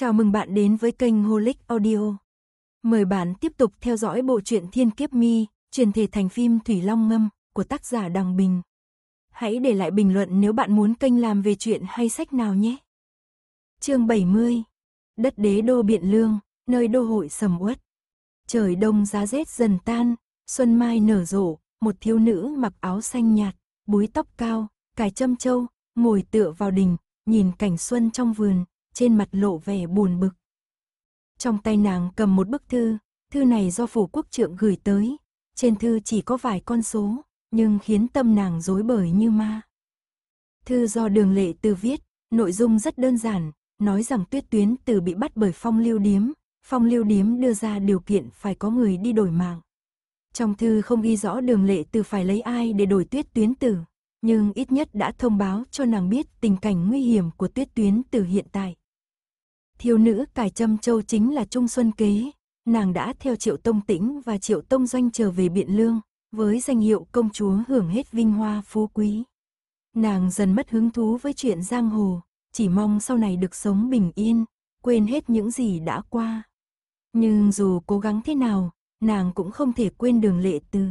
Chào mừng bạn đến với kênh Holic Audio. Mời bạn tiếp tục theo dõi bộ truyện Thiên Kiếp Mi, truyền thể thành phim Thủy Long Ngâm của tác giả Đằng Bình. Hãy để lại bình luận nếu bạn muốn kênh làm về chuyện hay sách nào nhé. Chương 70. Đất đế đô Biện Lương, nơi đô hội sầm uất. Trời đông giá rét dần tan, xuân mai nở rộ, một thiếu nữ mặc áo xanh nhạt, búi tóc cao, cài châm châu, ngồi tựa vào đình, nhìn cảnh xuân trong vườn, trên mặt lộ vẻ buồn bực. Trong tay nàng cầm một bức thư, thư này do phủ quốc trượng gửi tới, trên thư chỉ có vài con số, nhưng khiến tâm nàng rối bời như ma. Thư do đường lệ từ viết, nội dung rất đơn giản, nói rằng tuyết tuyến từ bị bắt bởi phong lưu điếm, phong lưu điếm đưa ra điều kiện phải có người đi đổi mạng. Trong thư không ghi rõ đường lệ từ phải lấy ai để đổi tuyết tuyến tử, nhưng ít nhất đã thông báo cho nàng biết tình cảnh nguy hiểm của tuyết tuyến từ hiện tại. Thiếu nữ cài châm châu chính là Trung Xuân Kế. Nàng đã theo Triệu Tông Tĩnh và Triệu Tông Doanh trở về Biện Lương, với danh hiệu công chúa hưởng hết vinh hoa phú quý. Nàng dần mất hứng thú với chuyện giang hồ, chỉ mong sau này được sống bình yên, quên hết những gì đã qua. Nhưng dù cố gắng thế nào, nàng cũng không thể quên đường lệ từ.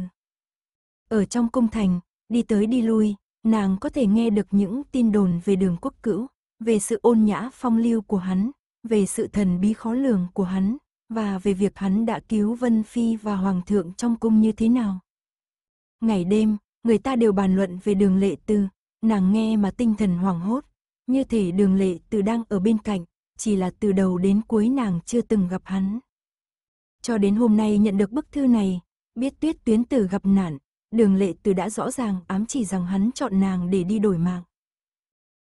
Ở trong cung thành, đi tới đi lui, nàng có thể nghe được những tin đồn về đường quốc cữu, về sự ôn nhã phong lưu của hắn, về sự thần bí khó lường của hắn, và về việc hắn đã cứu Vân Phi và Hoàng thượng trong cung như thế nào. Ngày đêm, người ta đều bàn luận về đường lệ tư, nàng nghe mà tinh thần hoảng hốt, như thể đường lệ tư đang ở bên cạnh, chỉ là từ đầu đến cuối nàng chưa từng gặp hắn. Cho đến hôm nay nhận được bức thư này, biết tuyết tuyến tử gặp nạn, đường lệ từ đã rõ ràng ám chỉ rằng hắn chọn nàng để đi đổi mạng.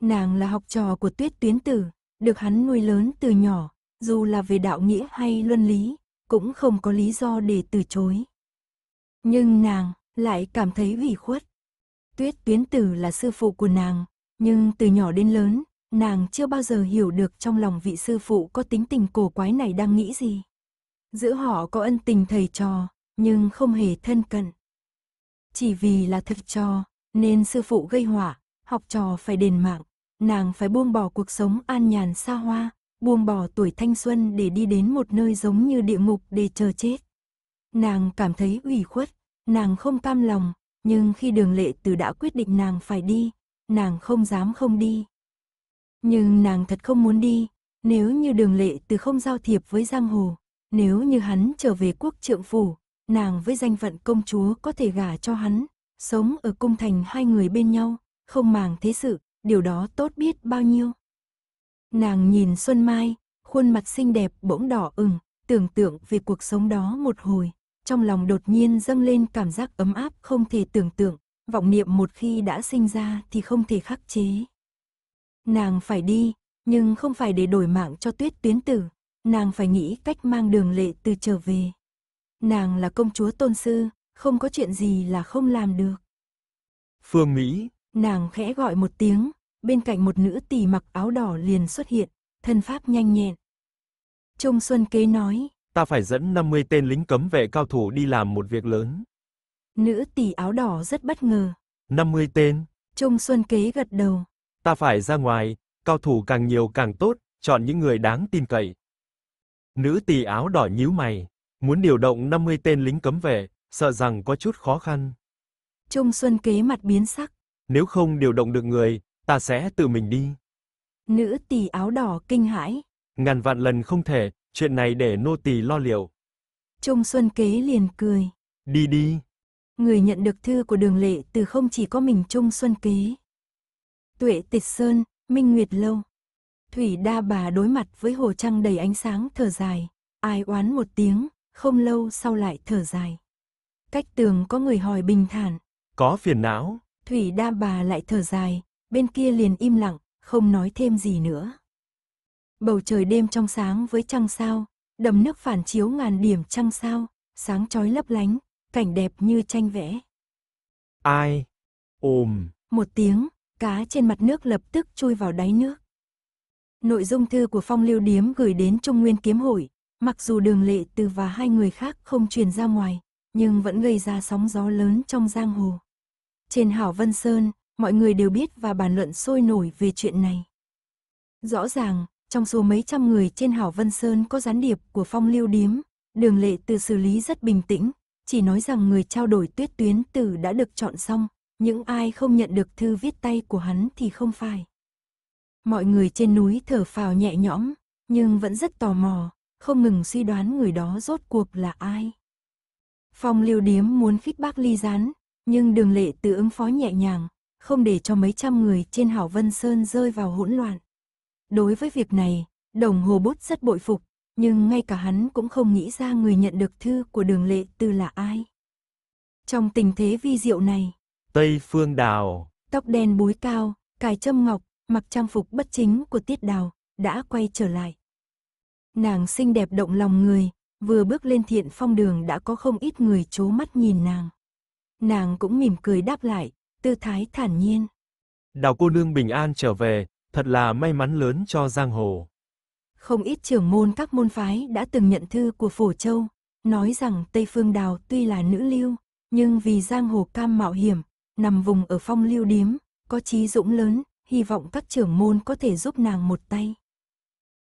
Nàng là học trò của tuyết tuyến tử, được hắn nuôi lớn từ nhỏ, dù là về đạo nghĩa hay luân lý, cũng không có lý do để từ chối. Nhưng nàng lại cảm thấy ủy khuất. Tuyết tuyến tử là sư phụ của nàng, nhưng từ nhỏ đến lớn, nàng chưa bao giờ hiểu được trong lòng vị sư phụ có tính tình cổ quái này đang nghĩ gì. Giữa họ có ân tình thầy trò, nhưng không hề thân cận. Chỉ vì là thực trò, nên sư phụ gây hỏa học trò phải đền mạng nàng phải buông bỏ cuộc sống an nhàn xa hoa, buông bỏ tuổi thanh xuân để đi đến một nơi giống như địa ngục để chờ chết. Nàng cảm thấy ủy khuất, nàng không cam lòng, nhưng khi đường lệ từ đã quyết định nàng phải đi, nàng không dám không đi. Nhưng nàng thật không muốn đi, nếu như đường lệ từ không giao thiệp với giang hồ, nếu như hắn trở về quốc trượng phủ, nàng với danh phận công chúa có thể gả cho hắn, sống ở cung thành hai người bên nhau, không màng thế sự, điều đó tốt biết bao nhiêu. Nàng nhìn Xuân Mai, khuôn mặt xinh đẹp bỗng đỏ ửng, tưởng tượng về cuộc sống đó một hồi, trong lòng đột nhiên dâng lên cảm giác ấm áp không thể tưởng tượng, vọng niệm một khi đã sinh ra thì không thể khắc chế. Nàng phải đi, nhưng không phải để đổi mạng cho tuyết tuyến tử, nàng phải nghĩ cách mang đường lệ từ trở về. Nàng là công chúa tôn sư, không có chuyện gì là không làm được. Phương Mỹ, Nàng khẽ gọi một tiếng, bên cạnh một nữ tỷ mặc áo đỏ liền xuất hiện, thân pháp nhanh nhẹn. Trung Xuân Kế nói, ta phải dẫn 50 tên lính cấm vệ cao thủ đi làm một việc lớn. Nữ tỷ áo đỏ rất bất ngờ. 50 tên. Trung Xuân Kế gật đầu. Ta phải ra ngoài, cao thủ càng nhiều càng tốt, chọn những người đáng tin cậy. Nữ tỷ áo đỏ nhíu mày, muốn điều động 50 tên lính cấm vệ, sợ rằng có chút khó khăn. Trung Xuân Kế mặt biến sắc, nếu không điều động được người, ta sẽ tự mình đi. Nữ tỳ áo đỏ kinh hãi. Ngàn vạn lần không thể, chuyện này để nô tỳ lo liệu. Trung Xuân Kế liền cười. Đi đi. Người nhận được thư của đường lệ từ không chỉ có mình Trung Xuân Kế. Tuệ Tịch Sơn, Minh Nguyệt Lâu. Thủy Đa Bà đối mặt với hồ trăng đầy ánh sáng thở dài. Ai oán một tiếng, không lâu sau lại thở dài. Cách tường có người hỏi bình thản. Có phiền não. Thủy đa bà lại thở dài, bên kia liền im lặng, không nói thêm gì nữa. Bầu trời đêm trong sáng với trăng sao, đầm nước phản chiếu ngàn điểm trăng sao, sáng chói lấp lánh, cảnh đẹp như tranh vẽ. Ai? Ôm. Một tiếng, cá trên mặt nước lập tức chui vào đáy nước. Nội dung thư của Phong Lưu Điếm gửi đến Trung Nguyên Kiếm Hội, mặc dù Đường Lệ Từ và hai người khác không truyền ra ngoài, nhưng vẫn gây ra sóng gió lớn trong giang hồ. Trên Hảo Vân Sơn, mọi người đều biết và bàn luận sôi nổi về chuyện này. Rõ ràng, trong số mấy trăm người trên Hảo Vân Sơn có gián điệp của phong lưu điếm, đường lệ từ xử lý rất bình tĩnh, chỉ nói rằng người trao đổi tuyết tuyến tử đã được chọn xong, những ai không nhận được thư viết tay của hắn thì không phải. Mọi người trên núi thở phào nhẹ nhõm, nhưng vẫn rất tò mò, không ngừng suy đoán người đó rốt cuộc là ai. Phong lưu điếm muốn khích bác ly gián, nhưng đường lệ tự ứng phó nhẹ nhàng, không để cho mấy trăm người trên hảo Vân Sơn rơi vào hỗn loạn. Đối với việc này, đồng hồ bút rất bội phục, nhưng ngay cả hắn cũng không nghĩ ra người nhận được thư của đường lệ Tư là ai. Trong tình thế vi diệu này, Tây Phương Đào, tóc đen búi cao, cài châm ngọc, mặc trang phục bất chính của Tiết Đào, đã quay trở lại. Nàng xinh đẹp động lòng người, vừa bước lên thiện phong đường đã có không ít người chố mắt nhìn nàng. Nàng cũng mỉm cười đáp lại, tư thái thản nhiên. Đào cô nương bình an trở về, thật là may mắn lớn cho giang hồ. Không ít trưởng môn các môn phái đã từng nhận thư của Phổ Châu, nói rằng Tây Phương Đào tuy là nữ lưu, nhưng vì giang hồ cam mạo hiểm, nằm vùng ở phong lưu điếm, có trí dũng lớn, hy vọng các trưởng môn có thể giúp nàng một tay.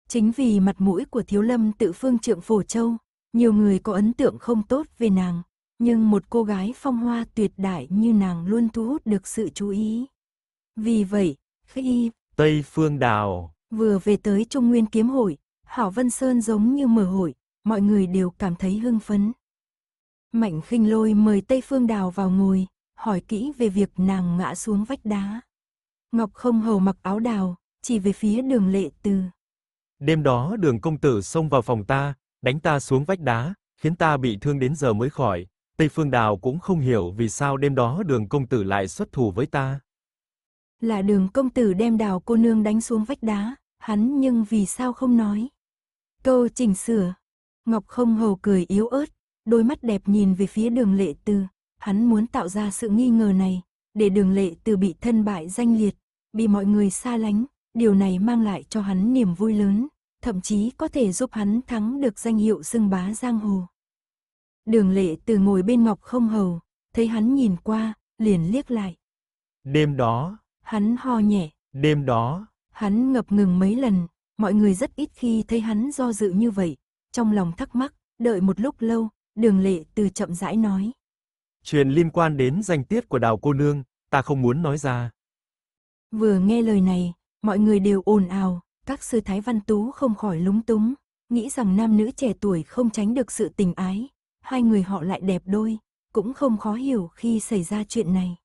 Chính vì mặt mũi của Thiếu Lâm tự phương trượng Phổ Châu, nhiều người có ấn tượng không tốt về nàng, nhưng một cô gái phong hoa tuyệt đại như nàng luôn thu hút được sự chú ý. Vì vậy, khi Tây Phương Đào vừa về tới Trung Nguyên Kiếm Hội, Hảo Vân Sơn giống như mở hội, mọi người đều cảm thấy hưng phấn. Mạnh khinh lôi mời Tây Phương Đào vào ngồi, hỏi kỹ về việc nàng ngã xuống vách đá. Ngọc không hầu mặc áo đào, chỉ về phía đường lệ từ. Đêm đó đường công tử xông vào phòng ta, đánh ta xuống vách đá, khiến ta bị thương đến giờ mới khỏi, Tây Phương Đào cũng không hiểu vì sao đêm đó đường công tử lại xuất thủ với ta. Là đường công tử đem đào cô nương đánh xuống vách đá, hắn nhưng vì sao không nói. Câu chỉnh sửa. Ngọc không hầu cười yếu ớt, đôi mắt đẹp nhìn về phía đường lệ từ. Hắn muốn tạo ra sự nghi ngờ này, để đường lệ từ bị thân bại danh liệt, bị mọi người xa lánh. Điều này mang lại cho hắn niềm vui lớn, thậm chí có thể giúp hắn thắng được danh hiệu xưng bá giang hồ. Đường lệ từ ngồi bên ngọc không hầu, thấy hắn nhìn qua, liền liếc lại. Đêm đó, hắn ho nhẹ. Đêm đó, hắn ngập ngừng mấy lần, mọi người rất ít khi thấy hắn do dự như vậy. Trong lòng thắc mắc, đợi một lúc lâu, đường lệ từ chậm rãi nói. Chuyện liên quan đến danh tiết của đào cô nương, ta không muốn nói ra. Vừa nghe lời này, mọi người đều ồn ào, các sư thái văn tú không khỏi lúng túng, nghĩ rằng nam nữ trẻ tuổi không tránh được sự tình ái, hai người họ lại đẹp đôi, cũng không khó hiểu khi xảy ra chuyện này.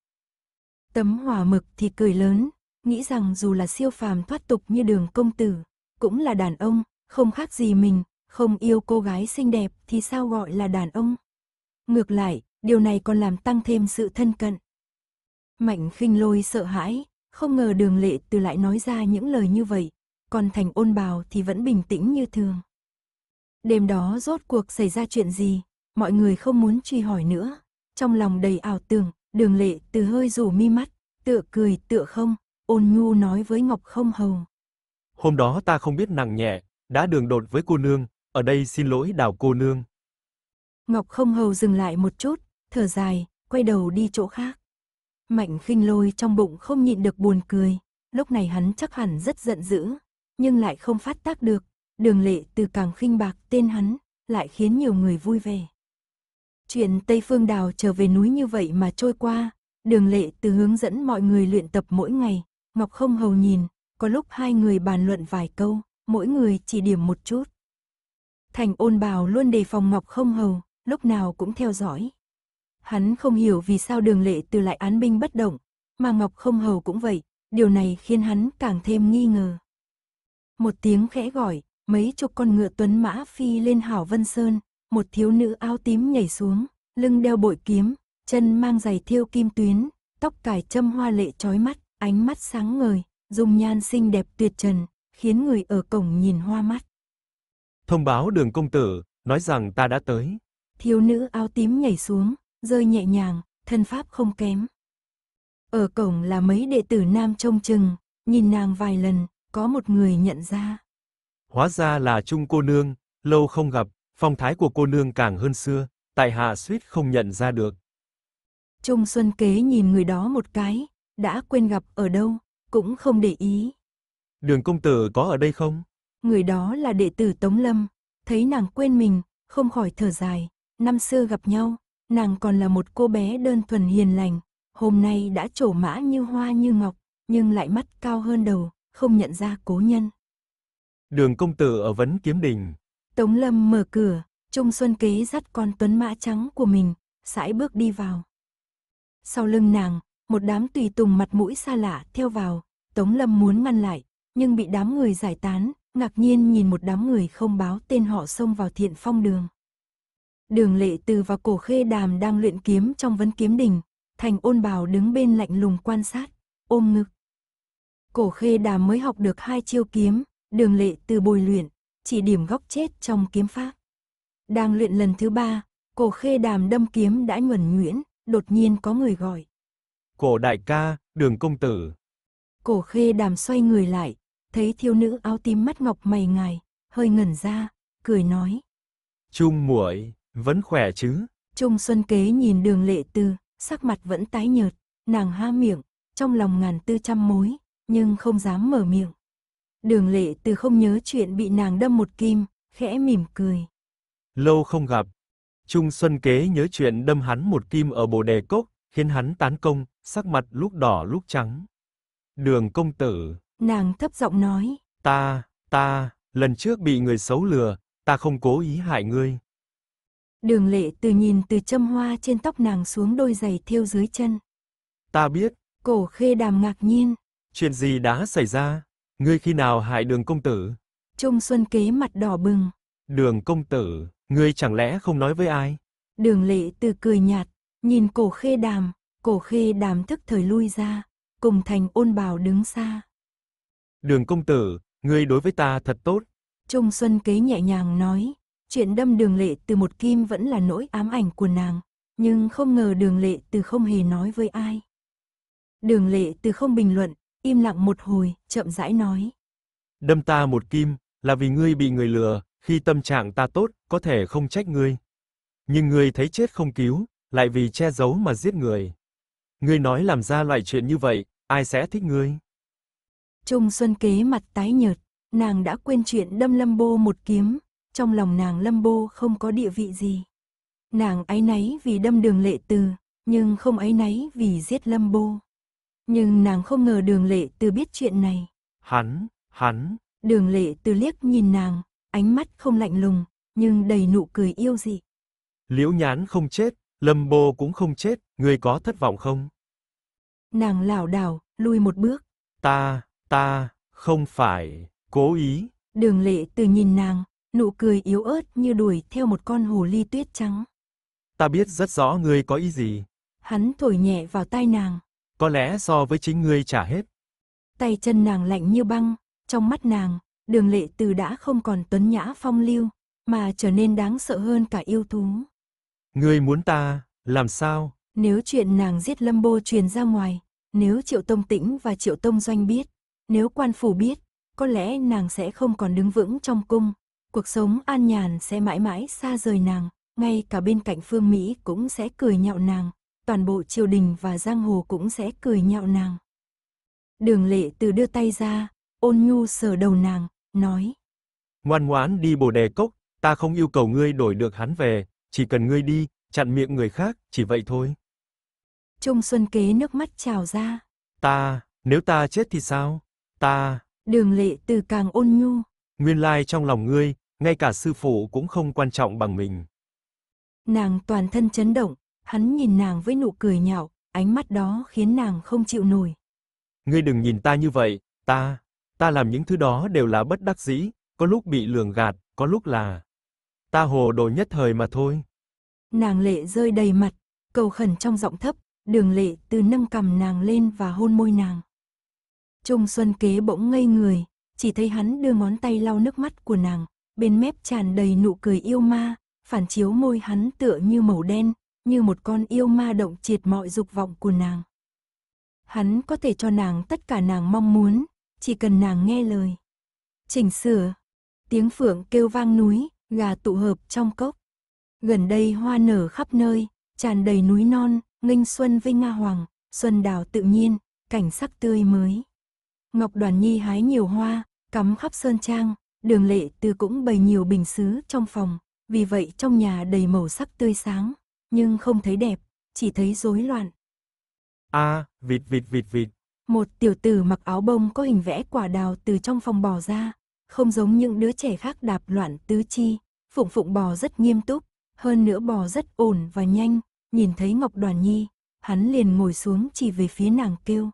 Tấm hỏa mực thì cười lớn, nghĩ rằng dù là siêu phàm thoát tục như đường công tử, cũng là đàn ông, không khác gì mình, không yêu cô gái xinh đẹp thì sao gọi là đàn ông. Ngược lại, điều này còn làm tăng thêm sự thân cận. Mạnh khinh lôi sợ hãi, không ngờ đường lệ từ lại nói ra những lời như vậy, còn thành ôn bào thì vẫn bình tĩnh như thường. Đêm đó rốt cuộc xảy ra chuyện gì, mọi người không muốn truy hỏi nữa. Trong lòng đầy ảo tưởng, đường lệ từ hơi rủ mi mắt, tựa cười tựa không, ôn nhu nói với Ngọc không hồng Hôm đó ta không biết nặng nhẹ, đã đường đột với cô nương, ở đây xin lỗi đào cô nương. Ngọc không hầu dừng lại một chút, thở dài, quay đầu đi chỗ khác. Mạnh khinh lôi trong bụng không nhịn được buồn cười, lúc này hắn chắc hẳn rất giận dữ, nhưng lại không phát tác được, đường lệ từ càng khinh bạc tên hắn, lại khiến nhiều người vui vẻ. Chuyện Tây Phương Đào trở về núi như vậy mà trôi qua, đường lệ từ hướng dẫn mọi người luyện tập mỗi ngày, Ngọc không hầu nhìn, có lúc hai người bàn luận vài câu, mỗi người chỉ điểm một chút. Thành ôn bào luôn đề phòng Ngọc không hầu, lúc nào cũng theo dõi. Hắn không hiểu vì sao đường lệ từ lại án binh bất động, mà Ngọc không hầu cũng vậy, điều này khiến hắn càng thêm nghi ngờ. Một tiếng khẽ gọi, mấy chục con ngựa tuấn mã phi lên hảo Vân Sơn, một thiếu nữ áo tím nhảy xuống, lưng đeo bội kiếm, chân mang giày thiêu kim tuyến, tóc cài châm hoa lệ trói mắt, ánh mắt sáng ngời, dung nhan xinh đẹp tuyệt trần, khiến người ở cổng nhìn hoa mắt. Thông báo đường công tử, nói rằng ta đã tới. Thiếu nữ áo tím nhảy xuống, rơi nhẹ nhàng, thân pháp không kém. Ở cổng là mấy đệ tử nam trông chừng, nhìn nàng vài lần, có một người nhận ra. Hóa ra là Trung cô nương, lâu không gặp, phong thái của cô nương càng hơn xưa, tại hạ suýt không nhận ra được. Trung Xuân Kế nhìn người đó một cái, đã quên gặp ở đâu, cũng không để ý. Đường công tử có ở đây không? Người đó là đệ tử Tống Lâm, thấy nàng quên mình, không khỏi thở dài. Năm xưa gặp nhau, nàng còn là một cô bé đơn thuần hiền lành, hôm nay đã trổ mã như hoa như ngọc, nhưng lại mắt cao hơn đầu, không nhận ra cố nhân. Đường công tử ở Vấn Kiếm Đình. Tống Lâm mở cửa, Trung Xuân Kế dắt con tuấn mã trắng của mình, sải bước đi vào. Sau lưng nàng, một đám tùy tùng mặt mũi xa lạ theo vào, Tống Lâm muốn ngăn lại, nhưng bị đám người giải tán, ngạc nhiên nhìn một đám người không báo tên họ xông vào thiện phong đường. Đường lệ từ và cổ khê đàm đang luyện kiếm trong vấn kiếm đình, thành ôn bào đứng bên lạnh lùng quan sát, ôm ngực. Cổ khê đàm mới học được hai chiêu kiếm, đường lệ từ bồi luyện, chỉ điểm góc chết trong kiếm pháp. Đang luyện lần thứ ba, cổ khê đàm đâm kiếm đã nhuẩn nhuyễn, đột nhiên có người gọi. Cổ đại ca, đường công tử. Cổ khê đàm xoay người lại, thấy thiếu nữ áo tím mắt ngọc mày ngài, hơi ngẩn ra, cười nói. Trung muội vẫn khỏe chứ? Trung Xuân Kế nhìn đường lệ tư, sắc mặt vẫn tái nhợt, nàng ha miệng, trong lòng ngàn tư trăm mối, nhưng không dám mở miệng. Đường lệ từ không nhớ chuyện bị nàng đâm một kim, khẽ mỉm cười. Lâu không gặp. Trung Xuân Kế nhớ chuyện đâm hắn một kim ở bồ đề cốc, khiến hắn tán công, sắc mặt lúc đỏ lúc trắng. Đường công tử. Nàng thấp giọng nói. Ta, ta, lần trước bị người xấu lừa, ta không cố ý hại ngươi. Đường lệ từ nhìn từ châm hoa trên tóc nàng xuống đôi giày thêu dưới chân. Ta biết. Cổ khê đàm ngạc nhiên. Chuyện gì đã xảy ra? Ngươi khi nào hại đường công tử? Trung Xuân kế mặt đỏ bừng. Đường công tử, ngươi chẳng lẽ không nói với ai? Đường lệ từ cười nhạt, nhìn cổ khê đàm, cổ khê đàm thức thời lui ra, cùng thành ôn bào đứng xa. Đường công tử, ngươi đối với ta thật tốt. Trung Xuân kế nhẹ nhàng nói, chuyện đâm đường lệ từ một kim vẫn là nỗi ám ảnh của nàng, nhưng không ngờ đường lệ từ không hề nói với ai. Đường lệ từ không bình luận, im lặng một hồi, chậm rãi nói. Đâm ta một kim, là vì ngươi bị người lừa, khi tâm trạng ta tốt, có thể không trách ngươi. Nhưng ngươi thấy chết không cứu, lại vì che giấu mà giết người. Ngươi nói làm ra loại chuyện như vậy, ai sẽ thích ngươi? Trung Xuân kế mặt tái nhợt, nàng đã quên chuyện đâm Lâm Bô một kiếm, trong lòng nàng Lâm Bô không có địa vị gì. Nàng áy náy vì đâm đường lệ từ, nhưng không áy náy vì giết Lâm Bô. Nhưng nàng không ngờ đường lệ từ biết chuyện này. Hắn, hắn. Đường lệ từ liếc nhìn nàng, ánh mắt không lạnh lùng, nhưng đầy nụ cười yêu dị. Liễu nhán không chết, lâm bồ cũng không chết, người có thất vọng không? Nàng lảo đảo, lui một bước. Ta, ta, không phải, cố ý. Đường lệ từ nhìn nàng, nụ cười yếu ớt như đuổi theo một con hồ ly tuyết trắng. Ta biết rất rõ người có ý gì. Hắn thổi nhẹ vào tai nàng. Có lẽ so với chính ngươi trả hết. Tay chân nàng lạnh như băng, trong mắt nàng, đường lệ từ đã không còn tuấn nhã phong lưu, mà trở nên đáng sợ hơn cả yêu thú. Ngươi muốn ta, làm sao? Nếu chuyện nàng giết Lâm Bô truyền ra ngoài, nếu Triệu Tông Tĩnh và Triệu Tông Doanh biết, nếu quan phủ biết, có lẽ nàng sẽ không còn đứng vững trong cung, cuộc sống an nhàn sẽ mãi mãi xa rời nàng, ngay cả bên cạnh Phương Mỹ cũng sẽ cười nhạo nàng, toàn bộ triều đình và giang hồ cũng sẽ cười nhạo nàng. Đường lệ từ đưa tay ra, ôn nhu sờ đầu nàng, nói. Ngoan ngoãn đi bồ đề cốc, ta không yêu cầu ngươi đổi được hắn về, chỉ cần ngươi đi, chặn miệng người khác, chỉ vậy thôi. Trung Xuân Kế nước mắt trào ra. Ta, nếu ta chết thì sao? Ta... Đường lệ từ càng ôn nhu. Nguyên lai trong lòng ngươi, ngay cả sư phụ cũng không quan trọng bằng mình. Nàng toàn thân chấn động, Hắn nhìn nàng với nụ cười nhạo, ánh mắt đó khiến nàng không chịu nổi. Ngươi đừng nhìn ta như vậy, ta, ta làm những thứ đó đều là bất đắc dĩ, có lúc bị lường gạt, có lúc là ta hồ đồ nhất thời mà thôi. Nàng lệ rơi đầy mặt, cầu khẩn trong giọng thấp, Đường Lệ từ nâng cầm nàng lên và hôn môi nàng. Trung Xuân Kế bỗng ngây người, chỉ thấy hắn đưa ngón tay lau nước mắt của nàng, bên mép tràn đầy nụ cười yêu ma, phản chiếu môi hắn tựa như màu đen, như một con yêu ma động triệt mọi dục vọng của nàng. Hắn có thể cho nàng tất cả nàng mong muốn, chỉ cần nàng nghe lời. Chỉnh sửa, tiếng phượng kêu vang núi, gà tụ hợp trong cốc. Gần đây hoa nở khắp nơi, tràn đầy núi non, nghênh xuân vinh nga hoàng, xuân đào tự nhiên, cảnh sắc tươi mới. Ngọc Đoàn Nhi hái nhiều hoa, cắm khắp sơn trang, đường lệ từ cũng bày nhiều bình xứ trong phòng, vì vậy trong nhà đầy màu sắc tươi sáng nhưng không thấy đẹp, chỉ thấy rối loạn. A, à, vịt vịt vịt vịt. Một tiểu tử mặc áo bông có hình vẽ quả đào từ trong phòng bò ra, không giống những đứa trẻ khác đạp loạn tứ chi, phụng phụng bò rất nghiêm túc, hơn nữa bò rất ổn và nhanh, nhìn thấy Ngọc Đoàn Nhi, hắn liền ngồi xuống chỉ về phía nàng kêu.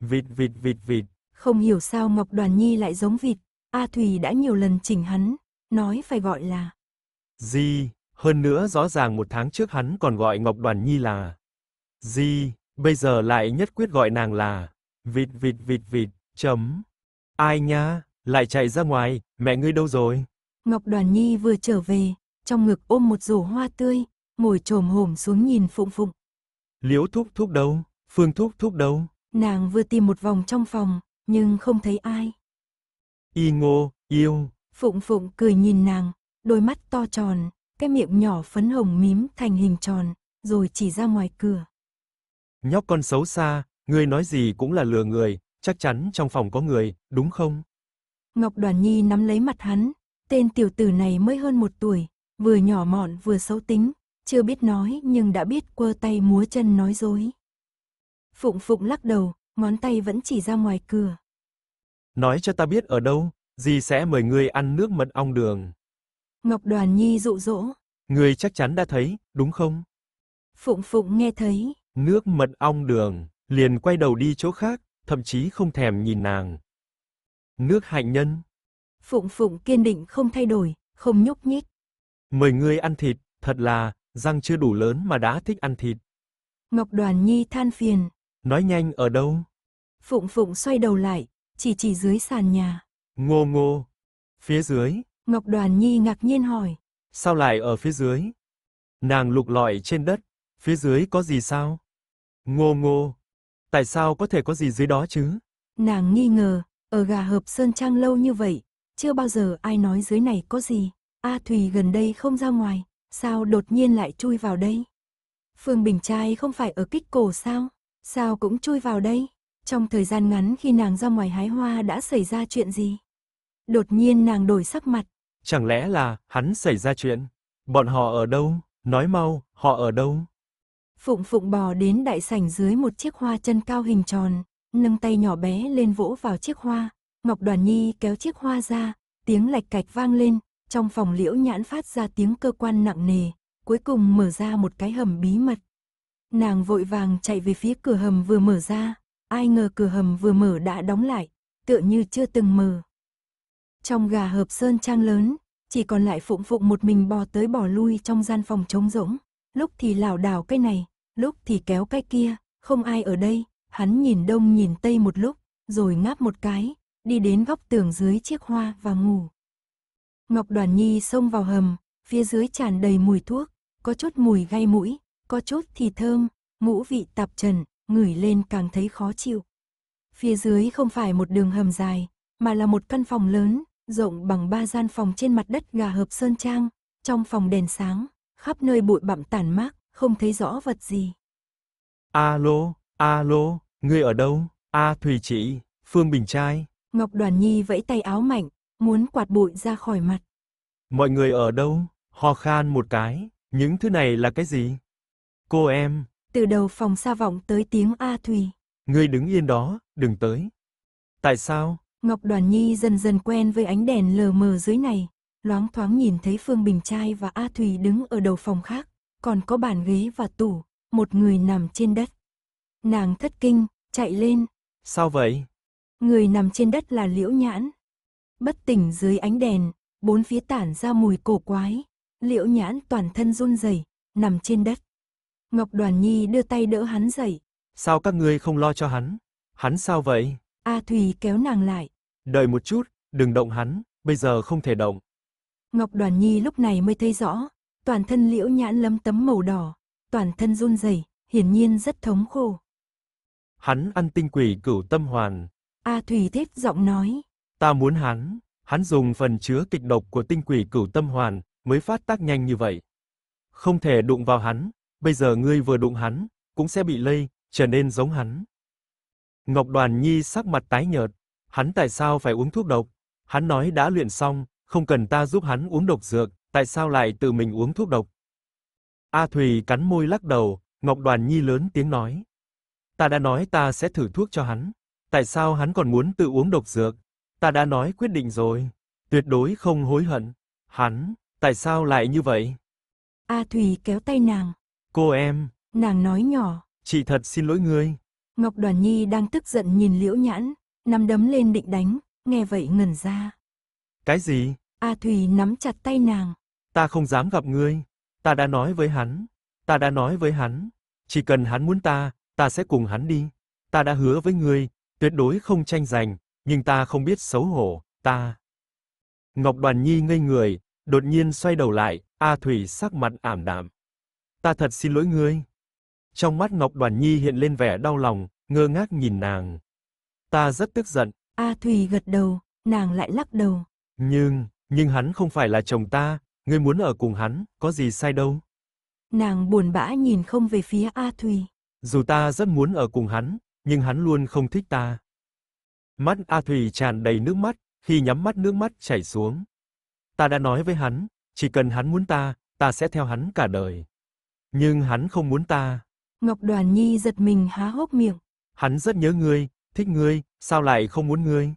Vịt vịt vịt vịt. Không hiểu sao Ngọc Đoàn Nhi lại giống vịt, A Thùy đã nhiều lần chỉnh hắn, nói phải gọi là Gì? Hơn nữa rõ ràng một tháng trước hắn còn gọi Ngọc Đoàn Nhi là gì, bây giờ lại nhất quyết gọi nàng là vịt vịt vịt vịt, chấm. Ai nha, lại chạy ra ngoài, mẹ ngươi đâu rồi? Ngọc Đoàn Nhi vừa trở về, trong ngực ôm một rổ hoa tươi, ngồi trồm hổm xuống nhìn Phụng Phụng. Liễu thúc thúc đâu? Phương thúc thúc đâu? Nàng vừa tìm một vòng trong phòng, nhưng không thấy ai. Y ngô, yêu. Phụng Phụng cười nhìn nàng, đôi mắt to tròn, cái miệng nhỏ phấn hồng mím thành hình tròn, rồi chỉ ra ngoài cửa. Nhóc con xấu xa, ngươi nói gì cũng là lừa người, chắc chắn trong phòng có người, đúng không? Ngọc Đoàn Nhi nắm lấy mặt hắn, tên tiểu tử này mới hơn một tuổi, vừa nhỏ mọn vừa xấu tính, chưa biết nói nhưng đã biết quơ tay múa chân nói dối. Phụng Phụng lắc đầu, ngón tay vẫn chỉ ra ngoài cửa. Nói cho ta biết ở đâu, gì sẽ mời ngươi ăn nước mật ong đường. Ngọc Đoàn Nhi dụ dỗ. Người chắc chắn đã thấy, đúng không? Phụng Phụng nghe thấy. Nước mật ong đường, liền quay đầu đi chỗ khác, thậm chí không thèm nhìn nàng. Nước hạnh nhân. Phụng Phụng kiên định không thay đổi, không nhúc nhích. Mời người ăn thịt, thật là, răng chưa đủ lớn mà đã thích ăn thịt. Ngọc Đoàn Nhi than phiền. Nói nhanh ở đâu? Phụng Phụng xoay đầu lại, chỉ chỉ dưới sàn nhà. Ngô ngô. Phía dưới, Ngọc Đoàn Nhi ngạc nhiên hỏi. Sao lại ở phía dưới? Nàng lục lọi trên đất, phía dưới có gì sao? Ngô ngô, tại sao có thể có gì dưới đó chứ? Nàng nghi ngờ, ở gà hợp sơn trang lâu như vậy, chưa bao giờ ai nói dưới này có gì. A Thùy gần đây không ra ngoài, sao đột nhiên lại chui vào đây? Phương Bình Trai không phải ở kích cổ sao? Sao cũng chui vào đây? Trong thời gian ngắn khi nàng ra ngoài hái hoa đã xảy ra chuyện gì? Đột nhiên nàng đổi sắc mặt, Chẳng lẽ là, hắn xảy ra chuyện? Bọn họ ở đâu? Nói mau, họ ở đâu? Phụng Phụng bò đến đại sảnh dưới một chiếc hoa chân cao hình tròn, nâng tay nhỏ bé lên vỗ vào chiếc hoa. Ngọc Đoàn Nhi kéo chiếc hoa ra, tiếng lạch cạch vang lên, trong phòng liễu nhãn phát ra tiếng cơ quan nặng nề, cuối cùng mở ra một cái hầm bí mật. Nàng vội vàng chạy về phía cửa hầm vừa mở ra, ai ngờ cửa hầm vừa mở đã đóng lại, tựa như chưa từng mở. Trong gà hợp sơn trang lớn, chỉ còn lại phụng phụng một mình bò tới bò lui trong gian phòng trống rỗng, lúc thì lảo đảo cái này, lúc thì kéo cái kia, không ai ở đây, hắn nhìn đông nhìn tây một lúc, rồi ngáp một cái, đi đến góc tường dưới chiếc hoa và ngủ. Ngọc Đoàn Nhi xông vào hầm, phía dưới tràn đầy mùi thuốc, có chút mùi gai mũi, có chút thì thơm, ngũ vị tạp trần, ngửi lên càng thấy khó chịu. Phía dưới không phải một đường hầm dài, mà là một căn phòng lớn, rộng bằng ba gian phòng trên mặt đất gà hợp sơn trang, trong phòng đèn sáng, khắp nơi bụi bặm tàn mát, không thấy rõ vật gì. Alo, alo, ngươi ở đâu? A Thùy chị, Phương Bình trai. Ngọc Đoàn Nhi vẫy tay áo mạnh, muốn quạt bụi ra khỏi mặt. Mọi người ở đâu? Ho khan một cái, những thứ này là cái gì? Cô em. Từ đầu phòng xa vọng tới tiếng A Thùy. Ngươi đứng yên đó, đừng tới. Tại sao? Ngọc Đoàn Nhi dần dần quen với ánh đèn lờ mờ dưới này, loáng thoáng nhìn thấy Phương Bình Trai và A Thùy đứng ở đầu phòng khác, còn có bàn ghế và tủ, một người nằm trên đất. Nàng thất kinh, chạy lên. Sao vậy? Người nằm trên đất là Liễu Nhãn. Bất tỉnh dưới ánh đèn, bốn phía tản ra mùi cổ quái. Liễu Nhãn toàn thân run rẩy, nằm trên đất. Ngọc Đoàn Nhi đưa tay đỡ hắn dậy. Sao các ngươi không lo cho hắn? Hắn sao vậy? A Thùy kéo nàng lại, Đợi một chút, đừng động hắn, bây giờ không thể động. Ngọc Đoàn Nhi lúc này mới thấy rõ, toàn thân liễu nhãn lấm tấm màu đỏ, toàn thân run rẩy, hiển nhiên rất thống khổ. Hắn ăn tinh quỷ cửu tâm hoàn. A à, Thủy thết giọng nói. Ta muốn hắn, hắn dùng phần chứa kịch độc của tinh quỷ cửu tâm hoàn mới phát tác nhanh như vậy. Không thể đụng vào hắn, bây giờ ngươi vừa đụng hắn, cũng sẽ bị lây, trở nên giống hắn. Ngọc Đoàn Nhi sắc mặt tái nhợt, Hắn tại sao phải uống thuốc độc? Hắn nói đã luyện xong, không cần ta giúp hắn uống độc dược, tại sao lại tự mình uống thuốc độc? A Thùy cắn môi lắc đầu, Ngọc Đoàn Nhi lớn tiếng nói: "Ta đã nói ta sẽ thử thuốc cho hắn, tại sao hắn còn muốn tự uống độc dược? Ta đã nói quyết định rồi, tuyệt đối không hối hận. Hắn, tại sao lại như vậy?" A Thùy kéo tay nàng. "Cô em." Nàng nói nhỏ. "Chị thật xin lỗi ngươi." Ngọc Đoàn Nhi đang tức giận nhìn Liễu Nhãn nắm đấm lên định đánh, nghe vậy ngẩn ra. Cái gì? A Thùy nắm chặt tay nàng. Ta không dám gặp ngươi, ta đã nói với hắn, ta đã nói với hắn, chỉ cần hắn muốn ta, ta sẽ cùng hắn đi. Ta đã hứa với ngươi, tuyệt đối không tranh giành, nhưng ta không biết xấu hổ, ta. Ngọc Đoàn Nhi ngây người, đột nhiên xoay đầu lại, A Thùy sắc mặt ảm đạm. Ta thật xin lỗi ngươi. Trong mắt Ngọc Đoàn Nhi hiện lên vẻ đau lòng, ngơ ngác nhìn nàng. Ta rất tức giận. A à, Thùy gật đầu, nàng lại lắc đầu. Nhưng, nhưng hắn không phải là chồng ta, ngươi muốn ở cùng hắn, có gì sai đâu. Nàng buồn bã nhìn không về phía A Thùy. Dù ta rất muốn ở cùng hắn, nhưng hắn luôn không thích ta. Mắt A Thùy tràn đầy nước mắt, khi nhắm mắt nước mắt chảy xuống. Ta đã nói với hắn, chỉ cần hắn muốn ta, ta sẽ theo hắn cả đời. Nhưng hắn không muốn ta. Ngọc Đoàn Nhi giật mình há hốc miệng. Hắn rất nhớ ngươi, thích ngươi, sao lại không muốn ngươi?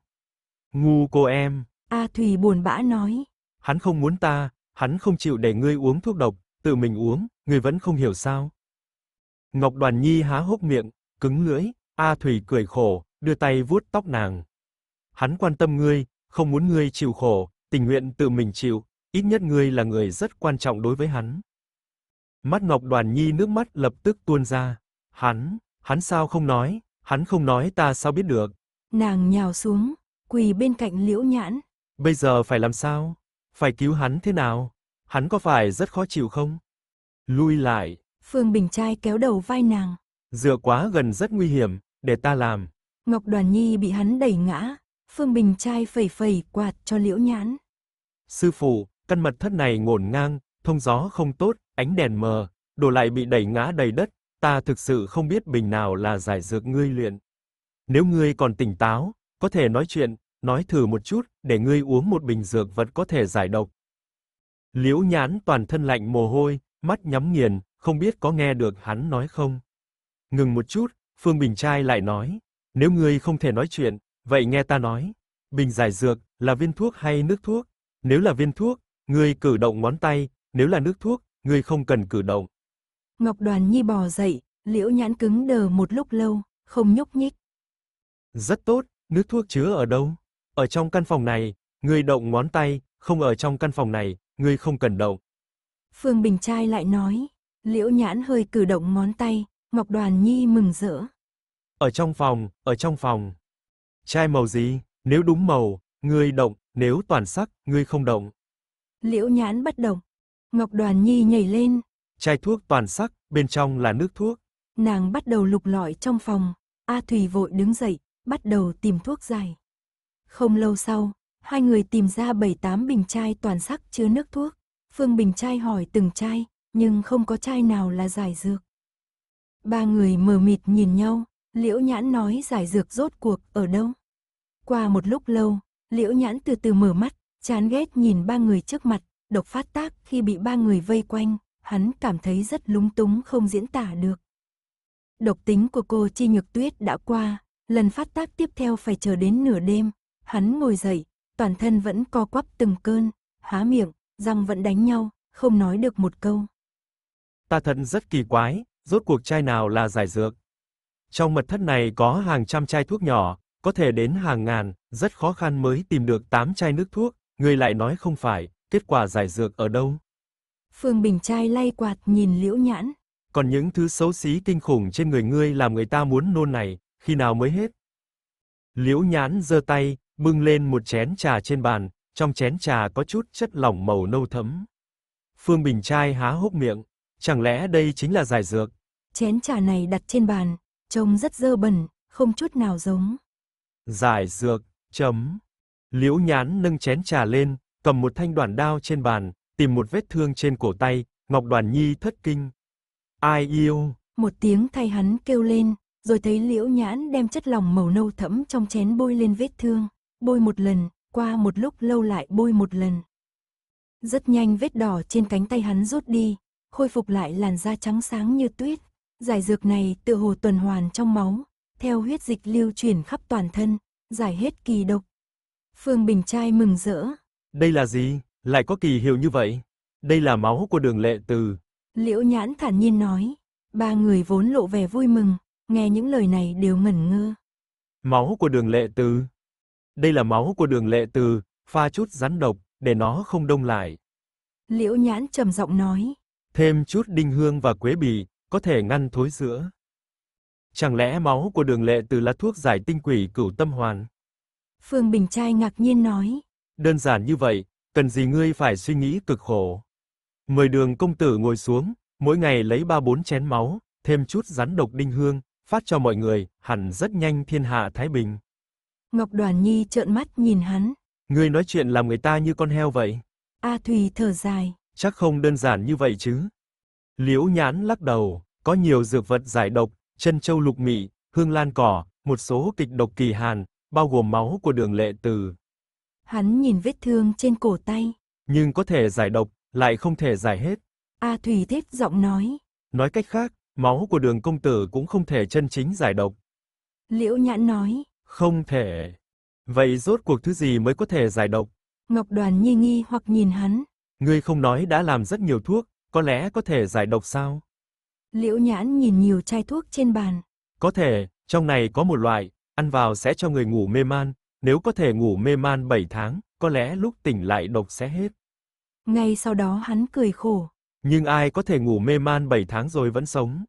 Ngu cô em. A à, Thùy buồn bã nói. Hắn không muốn ta, hắn không chịu để ngươi uống thuốc độc, tự mình uống, ngươi vẫn không hiểu sao? Ngọc Đoàn Nhi há hốc miệng, cứng lưỡi, A à, Thùy cười khổ, đưa tay vuốt tóc nàng. Hắn quan tâm ngươi, không muốn ngươi chịu khổ, tình nguyện tự mình chịu, ít nhất ngươi là người rất quan trọng đối với hắn. Mắt Ngọc Đoàn Nhi nước mắt lập tức tuôn ra. Hắn, hắn sao không nói, Hắn không nói ta sao biết được. Nàng nhào xuống, quỳ bên cạnh liễu nhãn. Bây giờ phải làm sao? Phải cứu hắn thế nào? Hắn có phải rất khó chịu không? Lui lại. Phương Bình Trai kéo đầu vai nàng. Dựa quá gần rất nguy hiểm, để ta làm. Ngọc Đoàn Nhi bị hắn đẩy ngã. Phương Bình Trai phẩy phẩy quạt cho liễu nhãn. Sư phụ, căn mật thất này ngổn ngang, thông gió không tốt, ánh đèn mờ, đồ lại bị đẩy ngã đầy đất, ta thực sự không biết bình nào là giải dược ngươi luyện. Nếu ngươi còn tỉnh táo, có thể nói chuyện, nói thử một chút, để ngươi uống một bình dược vật có thể giải độc. Liễu Nhãn toàn thân lạnh mồ hôi, mắt nhắm nghiền, không biết có nghe được hắn nói không. Ngừng một chút, Phương Bình Trai lại nói, nếu ngươi không thể nói chuyện, vậy nghe ta nói, bình giải dược là viên thuốc hay nước thuốc? Nếu là viên thuốc, ngươi cử động ngón tay, nếu là nước thuốc, ngươi không cần cử động. Ngọc Đoàn Nhi bò dậy, liễu nhãn cứng đờ một lúc lâu, không nhúc nhích. Rất tốt, nước thuốc chứa ở đâu? Ở trong căn phòng này, người động ngón tay, không ở trong căn phòng này, người không cần động. Phương Bình Trai lại nói, liễu nhãn hơi cử động ngón tay, Ngọc Đoàn Nhi mừng rỡ. Ở trong phòng, ở trong phòng. Chai màu gì, nếu đúng màu, người động, nếu toàn sắc, người không động. Liễu nhãn bất động. Ngọc Đoàn Nhi nhảy lên, chai thuốc toàn sắc, bên trong là nước thuốc. Nàng bắt đầu lục lọi trong phòng, A Thùy vội đứng dậy, bắt đầu tìm thuốc dài. Không lâu sau, hai người tìm ra 7-8 bình chai toàn sắc chứa nước thuốc. Phương Bình chai hỏi từng chai, nhưng không có chai nào là giải dược. Ba người mờ mịt nhìn nhau, Liễu Nhãn nói giải dược rốt cuộc ở đâu. Qua một lúc lâu, Liễu Nhãn từ từ mở mắt, chán ghét nhìn ba người trước mặt, độc phát tác khi bị ba người vây quanh, hắn cảm thấy rất lúng túng không diễn tả được. Độc tính của cô Chi Nhược Tuyết đã qua, lần phát tác tiếp theo phải chờ đến nửa đêm, hắn ngồi dậy, toàn thân vẫn co quắp từng cơn, há miệng, răng vẫn đánh nhau, không nói được một câu. Ta thật rất kỳ quái, rốt cuộc chai nào là giải dược? Trong mật thất này có hàng trăm chai thuốc nhỏ, có thể đến hàng ngàn, rất khó khăn mới tìm được 8 chai nước thuốc, người lại nói không phải, kết quả giải dược ở đâu? Phương Bình trai lay quạt nhìn liễu nhãn. Còn những thứ xấu xí kinh khủng trên người ngươi làm người ta muốn nôn này, khi nào mới hết? Liễu nhãn giơ tay, bưng lên một chén trà trên bàn, trong chén trà có chút chất lỏng màu nâu thẫm. Phương Bình trai há hốc miệng, chẳng lẽ đây chính là giải dược? Chén trà này đặt trên bàn, trông rất dơ bẩn, không chút nào giống. Giải dược, chấm. Liễu Nhãn nâng chén trà lên, cầm một thanh đoạn đao trên bàn, tìm một vết thương trên cổ tay, Ngọc Đoàn Nhi thất kinh. Ai yêu? Một tiếng thay hắn kêu lên, rồi thấy liễu nhãn đem chất lòng màu nâu thẫm trong chén bôi lên vết thương. Bôi một lần, qua một lúc lâu lại bôi một lần. Rất nhanh vết đỏ trên cánh tay hắn rút đi, khôi phục lại làn da trắng sáng như tuyết. Giải dược này tự hồ tuần hoàn trong máu, theo huyết dịch lưu chuyển khắp toàn thân, giải hết kỳ độc. Phương Bình Trai mừng rỡ. Đây là gì? Lại có kỳ hiệu như vậy. Đây là máu của đường lệ từ. Liễu nhãn thản nhiên nói. Ba người vốn lộ vẻ vui mừng, nghe những lời này đều ngẩn ngơ. Máu của đường lệ từ. Đây là máu của đường lệ từ, pha chút rắn độc, để nó không đông lại. Liễu nhãn trầm giọng nói. Thêm chút đinh hương và quế bì, có thể ngăn thối giữa. Chẳng lẽ máu của đường lệ từ là thuốc giải tinh quỷ cửu tâm hoàn? Phương Bình Trai ngạc nhiên nói. Đơn giản như vậy, cần gì ngươi phải suy nghĩ cực khổ. mười đường công tử ngồi xuống, mỗi ngày lấy ba bốn chén máu, thêm chút rắn độc đinh hương, phát cho mọi người, hẳn rất nhanh thiên hạ thái bình. Ngọc Đoàn Nhi trợn mắt nhìn hắn. Ngươi nói chuyện làm người ta như con heo vậy. A à, Thùy thở dài. Chắc không đơn giản như vậy chứ. Liễu Nhãn lắc đầu, có nhiều dược vật giải độc, chân châu lục mị, hương lan cỏ, một số kịch độc kỳ hàn, bao gồm máu của đường lệ từ, Hắn nhìn vết thương trên cổ tay. Nhưng có thể giải độc, lại không thể giải hết. A Thủy tiếp giọng nói. Nói cách khác, máu của đường công tử cũng không thể chân chính giải độc. Liễu Nhãn nói. Không thể. Vậy rốt cuộc thứ gì mới có thể giải độc? Ngọc Đoàn nghi nghi hoặc nhìn hắn. Ngươi không nói đã làm rất nhiều thuốc, có lẽ có thể giải độc sao? Liễu Nhãn nhìn nhiều chai thuốc trên bàn. Có thể, trong này có một loại, ăn vào sẽ cho người ngủ mê man, nếu có thể ngủ mê man 7 tháng, có lẽ lúc tỉnh lại độc sẽ hết. Ngay sau đó hắn cười khổ. Nhưng ai có thể ngủ mê man 7 tháng rồi vẫn sống?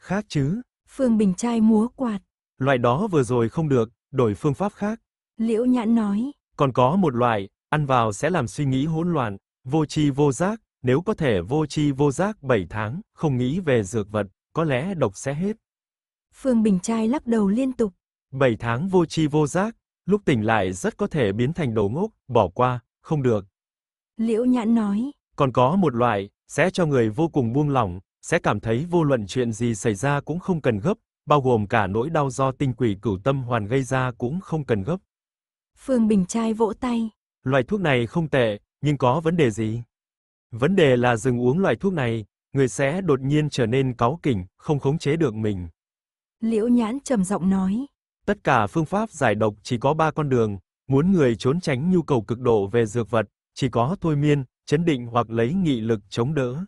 Khác chứ. Phương Bình trai múa quạt. Loại đó vừa rồi không được, đổi phương pháp khác. Liễu Nhãn nói. Còn có một loại, ăn vào sẽ làm suy nghĩ hỗn loạn, vô tri vô giác, nếu có thể vô tri vô giác 7 tháng, không nghĩ về dược vật, có lẽ độc sẽ hết. Phương Bình trai lắc đầu liên tục. 7 tháng vô tri vô giác, lúc tỉnh lại rất có thể biến thành đồ ngốc, bỏ qua, không được. Liễu Nhãn nói. Còn có một loại, sẽ cho người vô cùng buông lỏng, sẽ cảm thấy vô luận chuyện gì xảy ra cũng không cần gấp, bao gồm cả nỗi đau do tinh quỷ cửu tâm hoàn gây ra cũng không cần gấp. Phương Bình Trai vỗ tay. Loại thuốc này không tệ, nhưng có vấn đề gì? Vấn đề là dừng uống loại thuốc này, người sẽ đột nhiên trở nên cáu kỉnh, không khống chế được mình. Liễu Nhãn trầm giọng nói. Tất cả phương pháp giải độc chỉ có ba con đường, muốn người trốn tránh nhu cầu cực độ về dược vật, chỉ có thôi miên, chấn định hoặc lấy nghị lực chống đỡ.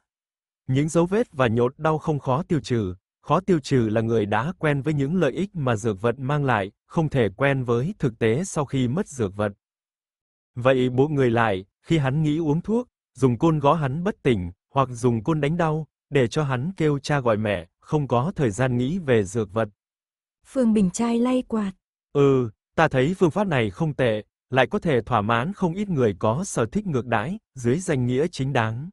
Những dấu vết và nhột đau không khó tiêu trừ, khó tiêu trừ là người đã quen với những lợi ích mà dược vật mang lại, không thể quen với thực tế sau khi mất dược vật. Vậy bộ người lại, khi hắn nghĩ uống thuốc, dùng côn gõ hắn bất tỉnh, hoặc dùng côn đánh đau, để cho hắn kêu cha gọi mẹ, không có thời gian nghĩ về dược vật. Phương Bình trai lay quạt. Ừ, ta thấy phương pháp này không tệ, lại có thể thỏa mãn không ít người có sở thích ngược đãi, dưới danh nghĩa chính đáng.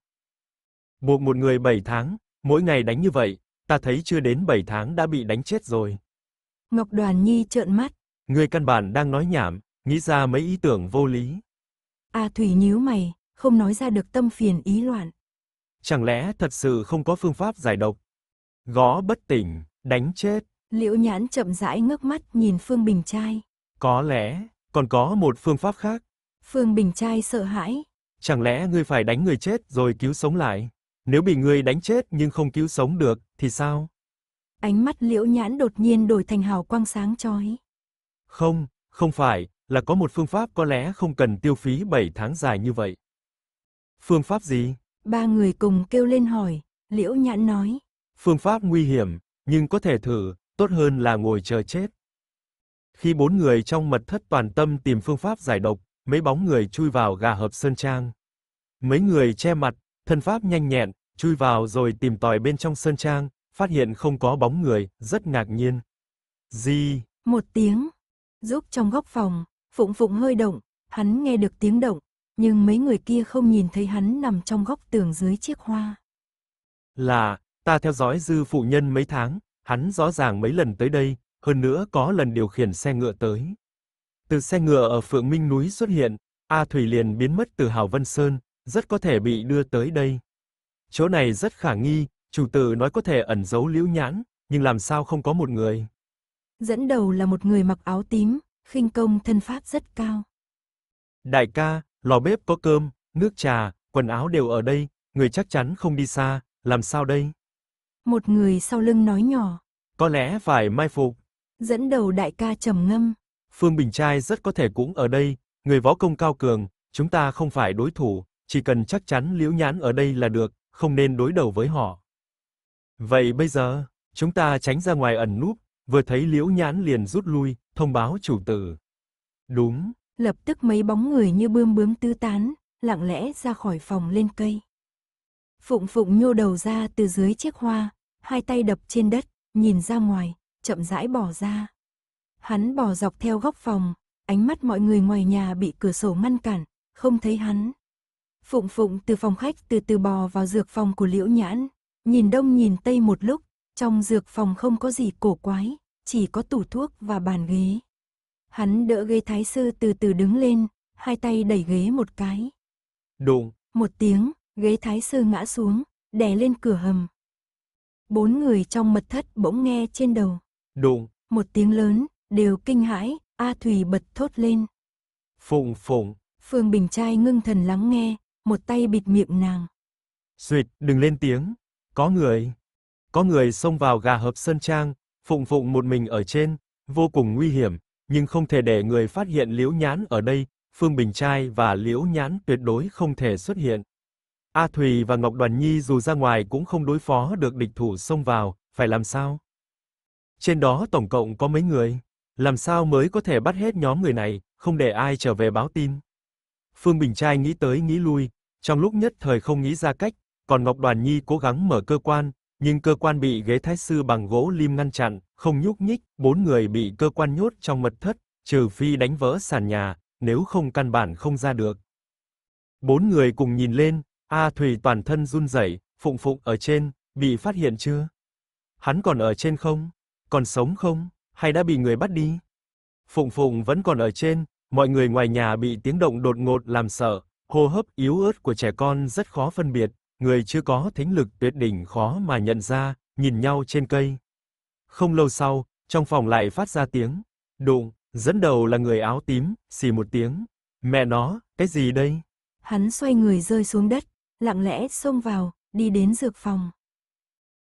Buộc một người 7 tháng, mỗi ngày đánh như vậy, ta thấy chưa đến 7 tháng đã bị đánh chết rồi. Ngọc Đoàn Nhi trợn mắt. Người căn bản đang nói nhảm, nghĩ ra mấy ý tưởng vô lý. A à, Thủy nhíu mày, không nói ra được tâm phiền ý loạn. Chẳng lẽ thật sự không có phương pháp giải độc? Gõ bất tỉnh, đánh chết. Liễu nhãn chậm rãi ngước mắt nhìn Phương Bình Trai. Có lẽ, còn có một phương pháp khác. Phương Bình Trai sợ hãi. Chẳng lẽ ngươi phải đánh người chết rồi cứu sống lại? Nếu bị ngươi đánh chết nhưng không cứu sống được, thì sao? Ánh mắt liễu nhãn đột nhiên đổi thành hào quang sáng chói. Không, không phải, là có một phương pháp có lẽ không cần tiêu phí 7 tháng dài như vậy. Phương pháp gì? Ba người cùng kêu lên hỏi, liễu nhãn nói. Phương pháp nguy hiểm, nhưng có thể thử, tốt hơn là ngồi chờ chết. Khi bốn người trong mật thất toàn tâm tìm phương pháp giải độc, mấy bóng người chui vào gà hợp sơn trang. Mấy người che mặt, thân pháp nhanh nhẹn, chui vào rồi tìm tòi bên trong sơn trang, phát hiện không có bóng người, rất ngạc nhiên. Gì? Một tiếng. Giúp trong góc phòng, Phụng Phụng hơi động, hắn nghe được tiếng động, nhưng mấy người kia không nhìn thấy hắn nằm trong góc tường dưới chiếc hoa. Là, ta theo dõi dư phụ nhân mấy tháng, Hắn rõ ràng mấy lần tới đây, hơn nữa có lần điều khiển xe ngựa tới. Từ xe ngựa ở Phượng Minh núi xuất hiện, A Thủy liền biến mất từ Hào Vân Sơn, rất có thể bị đưa tới đây. Chỗ này rất khả nghi, chủ tử nói có thể ẩn giấu Liễu Nhãn, nhưng làm sao không có một người? Dẫn đầu là một người mặc áo tím, khinh công thân pháp rất cao. Đại ca, lò bếp có cơm, nước trà, quần áo đều ở đây, người chắc chắn không đi xa, làm sao đây? Một người sau lưng nói nhỏ. Có lẽ phải mai phục. Dẫn đầu đại ca trầm ngâm. Phương Bình Trai rất có thể cũng ở đây, người võ công cao cường, chúng ta không phải đối thủ, chỉ cần chắc chắn Liễu Nhãn ở đây là được, không nên đối đầu với họ. Vậy bây giờ, chúng ta tránh ra ngoài ẩn núp, vừa thấy Liễu Nhãn liền rút lui, thông báo chủ tử. Đúng. Lập tức mấy bóng người như bươm bướm tứ tán, lặng lẽ ra khỏi phòng lên cây. Phụng Phụng nhô đầu ra từ dưới chiếc hoa, hai tay đập trên đất, nhìn ra ngoài, chậm rãi bỏ ra. Hắn bỏ dọc theo góc phòng, ánh mắt mọi người ngoài nhà bị cửa sổ ngăn cản, không thấy hắn. Phụng phụng từ phòng khách từ từ bò vào dược phòng của Liễu Nhãn, nhìn đông nhìn tây một lúc, trong dược phòng không có gì cổ quái, chỉ có tủ thuốc và bàn ghế. Hắn đỡ ghế thái sư từ từ đứng lên, hai tay đẩy ghế một cái. Đụng. Một tiếng, ghế thái sư ngã xuống, đè lên cửa hầm. Bốn người trong mật thất bỗng nghe trên đầu. Đụng. Một tiếng lớn, đều kinh hãi, A Thủy bật thốt lên. Phụng phụng. Phương Bình Trai ngưng thần lắng nghe, một tay bịt miệng nàng. Xuyệt, đừng lên tiếng. Có người. Có người xông vào gà hợp sơn trang, phụng phụng một mình ở trên, vô cùng nguy hiểm, nhưng không thể để người phát hiện liễu nhán ở đây, Phương Bình Trai và liễu nhán tuyệt đối không thể xuất hiện. A Thùy và Ngọc Đoàn Nhi dù ra ngoài cũng không đối phó được địch thủ xông vào, phải làm sao? Trên đó tổng cộng có mấy người? Làm sao mới có thể bắt hết nhóm người này, không để ai trở về báo tin? Phương Bình Trai nghĩ tới nghĩ lui, trong lúc nhất thời không nghĩ ra cách, còn Ngọc Đoàn Nhi cố gắng mở cơ quan, nhưng cơ quan bị ghế thái sư bằng gỗ lim ngăn chặn, không nhúc nhích, bốn người bị cơ quan nhốt trong mật thất, trừ phi đánh vỡ sàn nhà, nếu không căn bản không ra được. Bốn người cùng nhìn lên, A à, Thủy toàn thân run rẩy, phụng phụng ở trên, bị phát hiện chưa? Hắn còn ở trên không? Còn sống không? Hay đã bị người bắt đi? Phụng phụng vẫn còn ở trên, mọi người ngoài nhà bị tiếng động đột ngột làm sợ, hô hấp yếu ớt của trẻ con rất khó phân biệt, người chưa có thính lực tuyệt đỉnh khó mà nhận ra, nhìn nhau trên cây. Không lâu sau, trong phòng lại phát ra tiếng đụng, dẫn đầu là người áo tím, xì một tiếng, mẹ nó, cái gì đây? Hắn xoay người rơi xuống đất, lặng lẽ xông vào, đi đến dược phòng.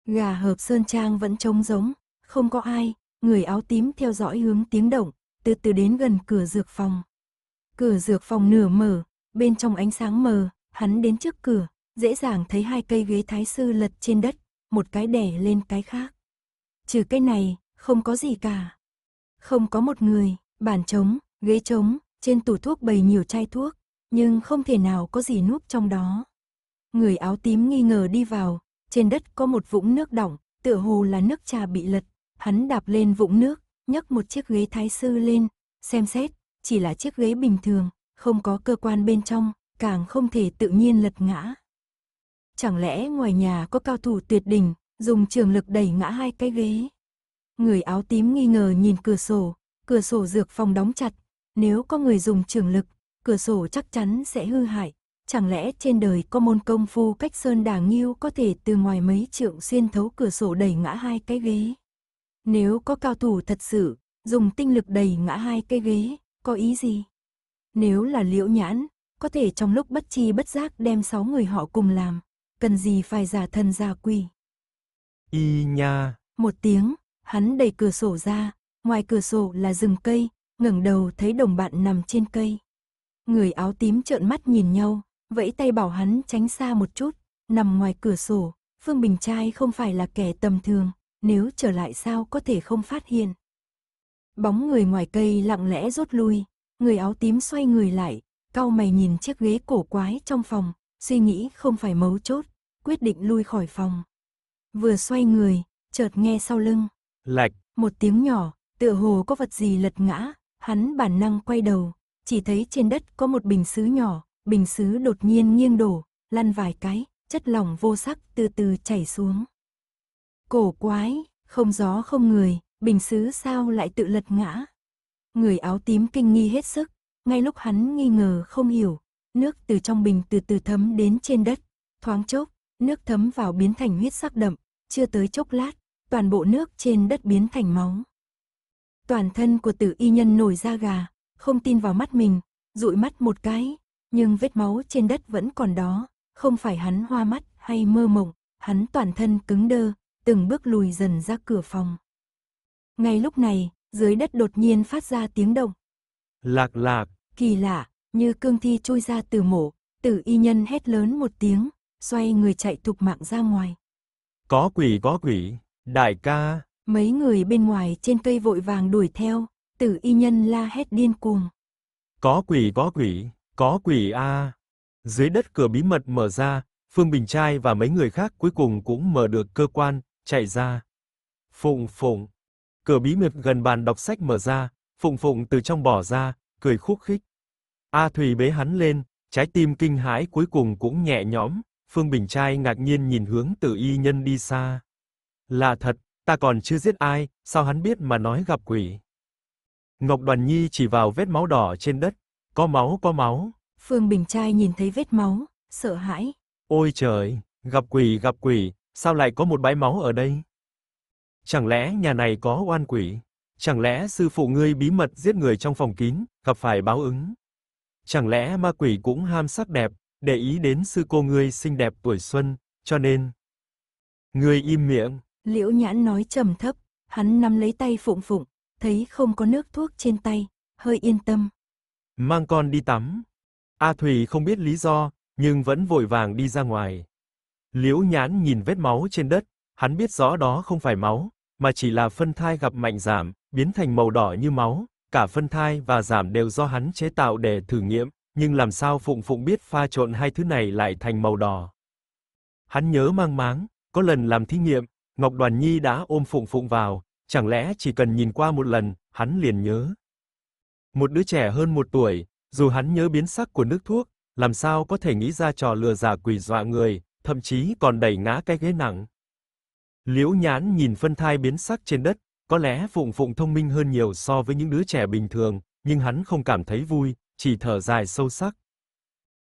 Gà hợp sơn trang vẫn trống giống, không có ai, người áo tím theo dõi hướng tiếng động, từ từ đến gần cửa dược phòng. Cửa dược phòng nửa mở, bên trong ánh sáng mờ, hắn đến trước cửa, dễ dàng thấy hai cây ghế thái sư lật trên đất, một cái đẻ lên cái khác. Trừ cái này, không có gì cả. Không có một người, bàn trống, ghế trống, trên tủ thuốc bày nhiều chai thuốc, nhưng không thể nào có gì núp trong đó. Người áo tím nghi ngờ đi vào, trên đất có một vũng nước đỏng, tựa hồ là nước trà bị lật. Hắn đạp lên vũng nước, nhấc một chiếc ghế thái sư lên, xem xét, chỉ là chiếc ghế bình thường, không có cơ quan bên trong, càng không thể tự nhiên lật ngã. Chẳng lẽ ngoài nhà có cao thủ tuyệt đỉnh, dùng trường lực đẩy ngã hai cái ghế? Người áo tím nghi ngờ nhìn cửa sổ, cửa sổ dược phòng đóng chặt, nếu có người dùng trường lực, cửa sổ chắc chắn sẽ hư hại, chẳng lẽ trên đời có môn công phu cách sơn đàng nghiêu có thể từ ngoài mấy trượng xuyên thấu cửa sổ đẩy ngã hai cái ghế. Nếu có cao thủ thật sự, dùng tinh lực đẩy ngã hai cái ghế, có ý gì? Nếu là liễu nhãn, có thể trong lúc bất chi bất giác đem sáu người họ cùng làm, cần gì phải giả thân giả quỷ. Y nha. Một tiếng, hắn đẩy cửa sổ ra, ngoài cửa sổ là rừng cây, ngẩng đầu thấy đồng bạn nằm trên cây. Người áo tím trợn mắt nhìn nhau, vẫy tay bảo hắn tránh xa một chút, nằm ngoài cửa sổ, Phương Bình Trai không phải là kẻ tầm thường, nếu trở lại sao có thể không phát hiện. Bóng người ngoài cây lặng lẽ rút lui, người áo tím xoay người lại, cau mày nhìn chiếc ghế cổ quái trong phòng, suy nghĩ không phải mấu chốt, quyết định lui khỏi phòng. Vừa xoay người, chợt nghe sau lưng. Lạch. Một tiếng nhỏ, tựa hồ có vật gì lật ngã, hắn bản năng quay đầu, chỉ thấy trên đất có một bình sứ nhỏ, bình xứ đột nhiên nghiêng đổ, lăn vài cái, chất lỏng vô sắc từ từ chảy xuống. Cổ quái, không gió không người, bình xứ sao lại tự lật ngã. Người áo tím kinh nghi hết sức, ngay lúc hắn nghi ngờ không hiểu, nước từ trong bình từ từ thấm đến trên đất, thoáng chốc, nước thấm vào biến thành huyết sắc đậm, chưa tới chốc lát, toàn bộ nước trên đất biến thành máu. Toàn thân của tử y nhân nổi da gà, không tin vào mắt mình, dụi mắt một cái, nhưng vết máu trên đất vẫn còn đó, không phải hắn hoa mắt hay mơ mộng, hắn toàn thân cứng đơ, từng bước lùi dần ra cửa phòng. Ngay lúc này, dưới đất đột nhiên phát ra tiếng động. Lạc lạc. Kỳ lạ, như cương thi chui ra từ mổ, tử y nhân hét lớn một tiếng, xoay người chạy thục mạng ra ngoài. Có quỷ có quỷ, đại ca. Mấy người bên ngoài trên cây vội vàng đuổi theo, tử y nhân la hét điên cuồng. Có quỷ có quỷ, có quỷ a. Dưới đất cửa bí mật mở ra, Phương Bình Trai và mấy người khác cuối cùng cũng mở được cơ quan, chạy ra. Phụng phụng. Cửa bí mật gần bàn đọc sách mở ra, Phụng phụng từ trong bỏ ra, cười khúc khích. A thủy bế hắn lên, trái tim kinh hãi cuối cùng cũng nhẹ nhõm, Phương Bình Trai ngạc nhiên nhìn hướng Tử Y Nhân đi xa. Là thật, ta còn chưa giết ai, sao hắn biết mà nói gặp quỷ. Ngọc Đoàn Nhi chỉ vào vết máu đỏ trên đất, có máu, có máu. Phương Bình Trai nhìn thấy vết máu, sợ hãi. Ôi trời, gặp quỷ, gặp quỷ, sao lại có một bãi máu ở đây? Chẳng lẽ nhà này có oan quỷ? Chẳng lẽ sư phụ ngươi bí mật giết người trong phòng kín, gặp phải báo ứng? Chẳng lẽ ma quỷ cũng ham sắc đẹp, để ý đến sư cô ngươi xinh đẹp tuổi xuân, cho nên... Ngươi im miệng. Liễu nhãn nói trầm thấp, hắn nắm lấy tay phụng phụng, thấy không có nước thuốc trên tay, hơi yên tâm. Mang con đi tắm. A Thùy không biết lý do, nhưng vẫn vội vàng đi ra ngoài. Liễu Nhãn nhìn vết máu trên đất, hắn biết rõ đó không phải máu, mà chỉ là phân thai gặp mạnh giảm, biến thành màu đỏ như máu, cả phân thai và giảm đều do hắn chế tạo để thử nghiệm, nhưng làm sao Phụng Phụng biết pha trộn hai thứ này lại thành màu đỏ. Hắn nhớ mang máng, có lần làm thí nghiệm, Ngọc Đoàn Nhi đã ôm Phụng Phụng vào, chẳng lẽ chỉ cần nhìn qua một lần, hắn liền nhớ. Một đứa trẻ hơn một tuổi, dù hắn nhớ biến sắc của nước thuốc, làm sao có thể nghĩ ra trò lừa giả quỷ dọa người, thậm chí còn đẩy ngã cái ghế nặng. Liễu Nhãn nhìn phân thai biến sắc trên đất, có lẽ Phụng Phụng thông minh hơn nhiều so với những đứa trẻ bình thường, nhưng hắn không cảm thấy vui, chỉ thở dài sâu sắc.